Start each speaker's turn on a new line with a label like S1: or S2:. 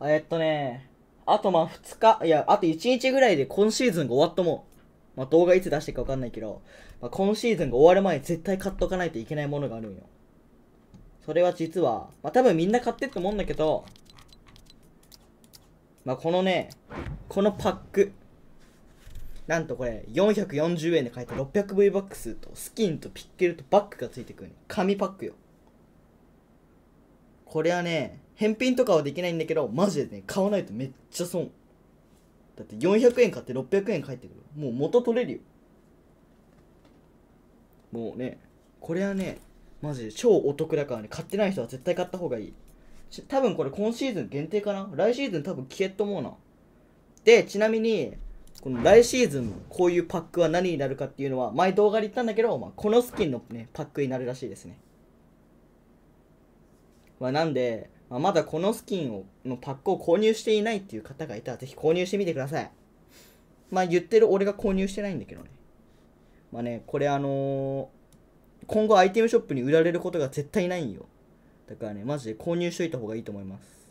S1: えっとね、あとまあ2日、いや、あと1日ぐらいで今シーズンが終わったもん。まあ動画いつ出していくかわかんないけど、まあ、今シーズンが終わる前に絶対買っとかないといけないものがあるんよ。それは実は、まあ多分みんな買ってって思うんだけど、まあこのね、このパック。なんとこれ、440円で買えて 600V バックスと、スキンとピッケルとバッグがついてくる、ね。紙パックよ。これはね、返品とかはできないんだけど、マジでね、買わないとめっちゃ損。だって400円買って600円返ってくる。もう元取れるよ。もうね、これはね、マジで超お得だからね、買ってない人は絶対買った方がいい。多分これ今シーズン限定かな来シーズン多分消えっと思うな。で、ちなみに、この来シーズンこういうパックは何になるかっていうのは、前動画で言ったんだけど、まあ、このスキンのね、パックになるらしいですね。まあ、なんで、まあ、まだこのスキンをのパックを購入していないっていう方がいたら、ぜひ購入してみてください。まあ言ってる俺が購入してないんだけどね。まあね、これあのー、今後アイテムショップに売られることが絶対ないんよ。だからね、マジで購入しといた方がいいと思います。